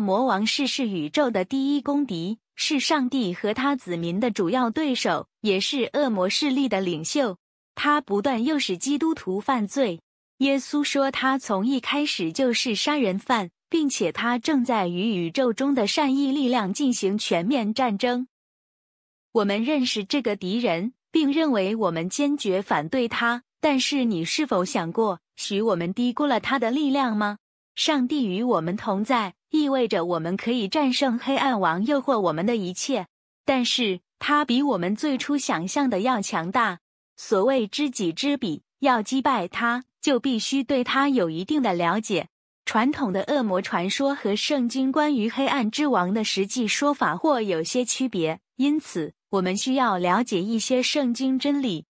魔王是宇宙的第一公敌，是上帝和他子民的主要对手，也是恶魔势力的领袖。他不断诱使基督徒犯罪。耶稣说他从一开始就是杀人犯，并且他正在与宇宙中的善意力量进行全面战争。我们认识这个敌人，并认为我们坚决反对他。但是，你是否想过，许我们低估了他的力量吗？上帝与我们同在，意味着我们可以战胜黑暗王诱惑我们的一切。但是，他比我们最初想象的要强大。所谓知己知彼，要击败他，就必须对他有一定的了解。传统的恶魔传说和圣经关于黑暗之王的实际说法或有些区别，因此，我们需要了解一些圣经真理。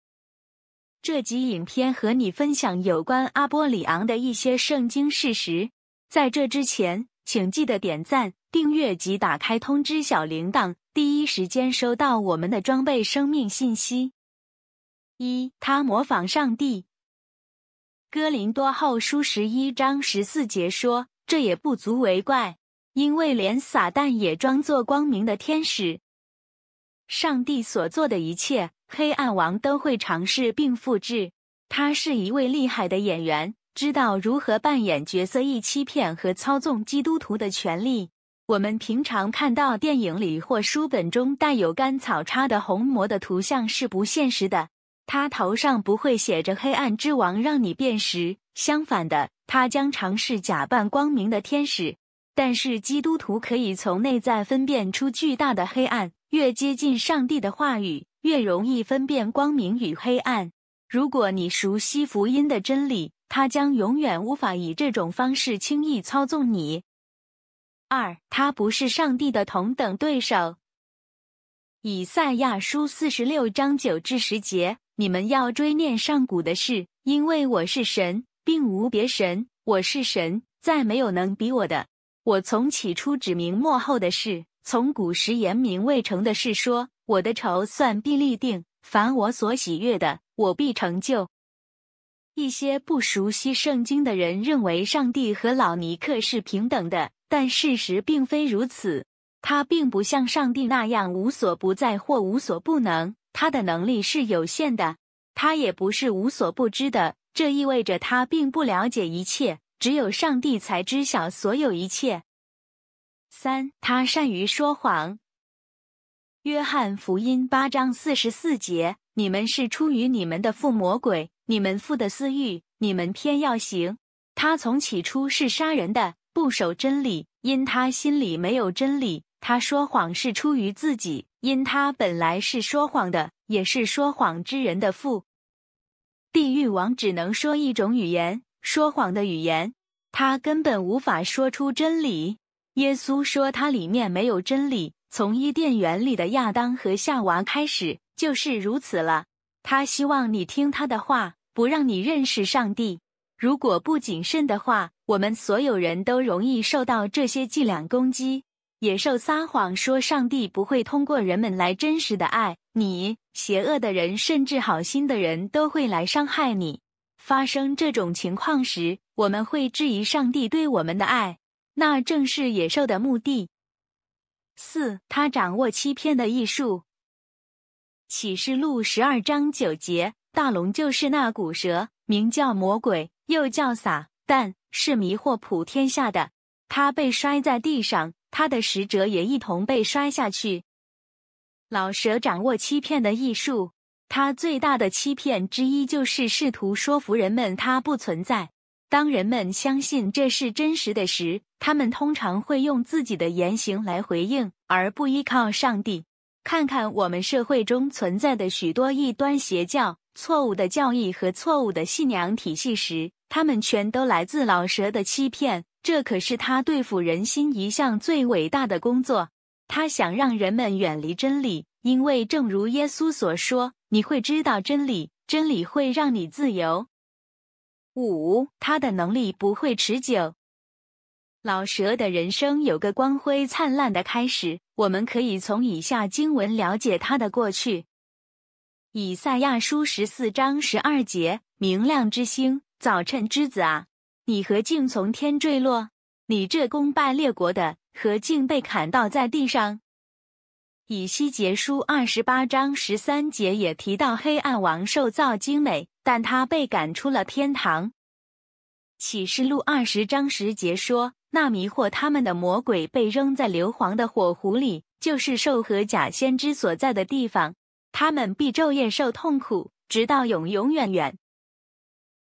这集影片和你分享有关阿波里昂的一些圣经事实。在这之前，请记得点赞、订阅及打开通知小铃铛，第一时间收到我们的装备、生命信息。一，他模仿上帝。哥林多后书十一章十四节说：“这也不足为怪，因为连撒旦也装作光明的天使。上帝所做的一切，黑暗王都会尝试并复制。他是一位厉害的演员。”知道如何扮演角色，以欺骗和操纵基督徒的权利。我们平常看到电影里或书本中带有甘草叉的红魔的图像是不现实的。他头上不会写着“黑暗之王”，让你辨识。相反的，他将尝试假扮光明的天使。但是基督徒可以从内在分辨出巨大的黑暗。越接近上帝的话语，越容易分辨光明与黑暗。如果你熟悉福音的真理。他将永远无法以这种方式轻易操纵你。二，他不是上帝的同等对手。以赛亚书四十六章九至十节：你们要追念上古的事，因为我是神，并无别神。我是神，再没有能比我的。我从起初指明幕后的事，从古时言明未成的事，说我的筹算必立定，凡我所喜悦的，我必成就。一些不熟悉圣经的人认为上帝和老尼克是平等的，但事实并非如此。他并不像上帝那样无所不在或无所不能，他的能力是有限的。他也不是无所不知的，这意味着他并不了解一切。只有上帝才知晓所有一切。三，他善于说谎。约翰福音八章四十四节。你们是出于你们的父魔鬼，你们父的私欲，你们偏要行。他从起初是杀人的，不守真理，因他心里没有真理。他说谎是出于自己，因他本来是说谎的，也是说谎之人的父。地狱王只能说一种语言，说谎的语言，他根本无法说出真理。耶稣说他里面没有真理。从伊甸园里的亚当和夏娃开始。就是如此了。他希望你听他的话，不让你认识上帝。如果不谨慎的话，我们所有人都容易受到这些伎俩攻击。野兽撒谎说上帝不会通过人们来真实的爱你。邪恶的人甚至好心的人都会来伤害你。发生这种情况时，我们会质疑上帝对我们的爱。那正是野兽的目的。四，他掌握欺骗的艺术。启示录十二章九节：大龙就是那古蛇，名叫魔鬼，又叫撒旦，是迷惑普天下的。他被摔在地上，他的使者也一同被摔下去。老蛇掌握欺骗的艺术，他最大的欺骗之一就是试图说服人们他不存在。当人们相信这是真实的时，他们通常会用自己的言行来回应，而不依靠上帝。看看我们社会中存在的许多异端邪教、错误的教义和错误的信仰体系时，他们全都来自老蛇的欺骗。这可是他对付人心一项最伟大的工作。他想让人们远离真理，因为正如耶稣所说：“你会知道真理，真理会让你自由。”五，他的能力不会持久。老蛇的人生有个光辉灿烂的开始。我们可以从以下经文了解他的过去：以赛亚书十四章十二节，明亮之星，早晨之子啊，你何竟从天坠落？你这功败列国的，何竟被砍倒在地上？以西结书二十八章十三节也提到，黑暗王受造精美，但他被赶出了天堂。启示录二十章十节说。那迷惑他们的魔鬼被扔在硫磺的火湖里，就是兽和假先知所在的地方。他们必昼夜受痛苦，直到永永远远。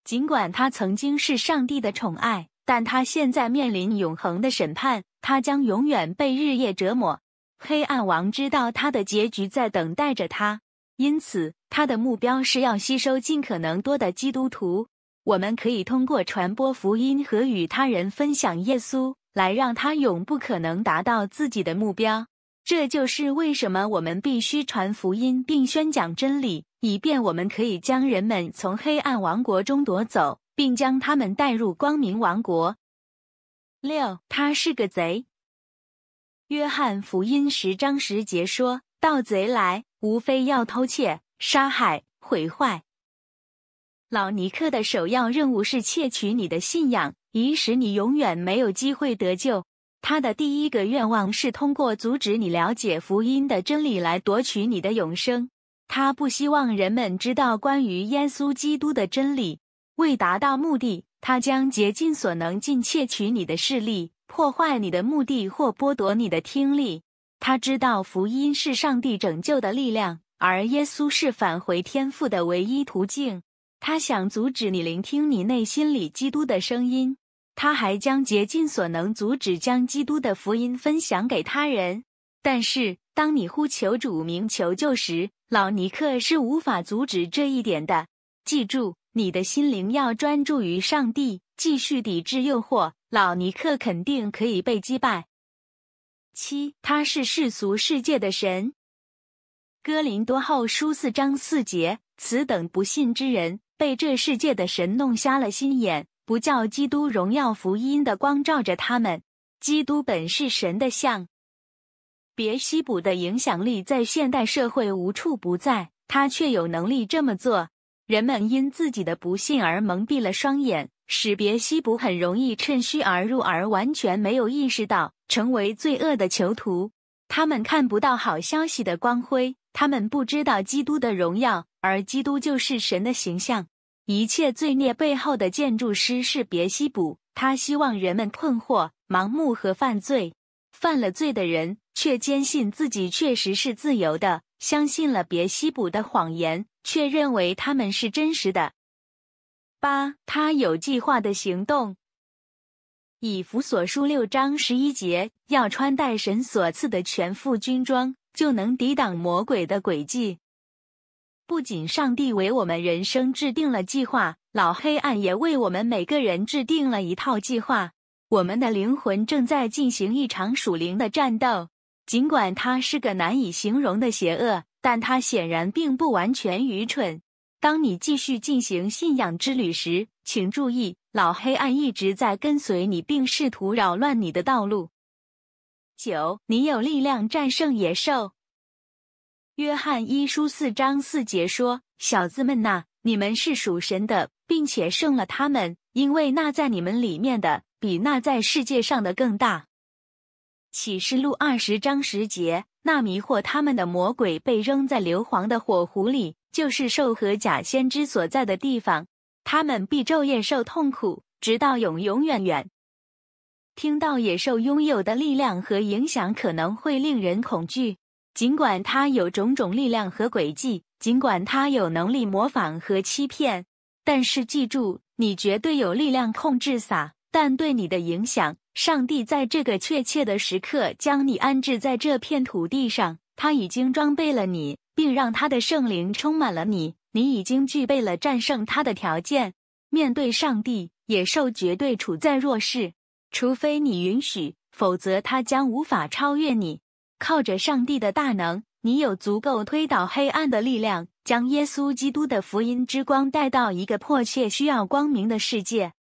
尽管他曾经是上帝的宠爱，但他现在面临永恒的审判。他将永远被日夜折磨。黑暗王知道他的结局在等待着他，因此他的目标是要吸收尽可能多的基督徒。我们可以通过传播福音和与他人分享耶稣，来让他永不可能达到自己的目标。这就是为什么我们必须传福音并宣讲真理，以便我们可以将人们从黑暗王国中夺走，并将他们带入光明王国。六，他是个贼。约翰福音十章十节说：“盗贼来，无非要偷窃、杀害、毁坏。”老尼克的首要任务是窃取你的信仰，以使你永远没有机会得救。他的第一个愿望是通过阻止你了解福音的真理来夺取你的永生。他不希望人们知道关于耶稣基督的真理。为达到目的，他将竭尽所能，尽窃取你的视力，破坏你的目的，或剥夺你的听力。他知道福音是上帝拯救的力量，而耶稣是返回天父的唯一途径。他想阻止你聆听你内心里基督的声音，他还将竭尽所能阻止将基督的福音分享给他人。但是，当你呼求主名求救时，老尼克是无法阻止这一点的。记住，你的心灵要专注于上帝，继续抵制诱惑。老尼克肯定可以被击败。七，他是世俗世界的神，《哥林多后书》四章四节，此等不信之人。被这世界的神弄瞎了心眼，不叫基督荣耀福音的光照着他们。基督本是神的像。别西卜的影响力在现代社会无处不在，他却有能力这么做。人们因自己的不幸而蒙蔽了双眼，使别西卜很容易趁虚而入，而完全没有意识到成为罪恶的囚徒。他们看不到好消息的光辉，他们不知道基督的荣耀。而基督就是神的形象，一切罪孽背后的建筑师是别西卜，他希望人们困惑、盲目和犯罪。犯了罪的人却坚信自己确实是自由的，相信了别西卜的谎言，却认为他们是真实的。八，他有计划的行动。以弗所书六章十一节，要穿戴神所赐的全副军装，就能抵挡魔鬼的诡计。不仅上帝为我们人生制定了计划，老黑暗也为我们每个人制定了一套计划。我们的灵魂正在进行一场属灵的战斗，尽管它是个难以形容的邪恶，但它显然并不完全愚蠢。当你继续进行信仰之旅时，请注意，老黑暗一直在跟随你，并试图扰乱你的道路。九，你有力量战胜野兽。约翰一书四章四节说：“小子们呐，你们是属神的，并且胜了他们，因为那在你们里面的，比那在世界上的更大。”启示录二十章十节：“那迷惑他们的魔鬼被扔在硫磺的火湖里，就是兽和假先知所在的地方。他们必昼夜受痛苦，直到永永远远。”听到野兽拥有的力量和影响可能会令人恐惧。尽管他有种种力量和诡计，尽管他有能力模仿和欺骗，但是记住，你绝对有力量控制撒但对你的影响，上帝在这个确切的时刻将你安置在这片土地上，他已经装备了你，并让他的圣灵充满了你。你已经具备了战胜他的条件。面对上帝，野兽绝对处在弱势，除非你允许，否则他将无法超越你。靠着上帝的大能，你有足够推倒黑暗的力量，将耶稣基督的福音之光带到一个迫切需要光明的世界。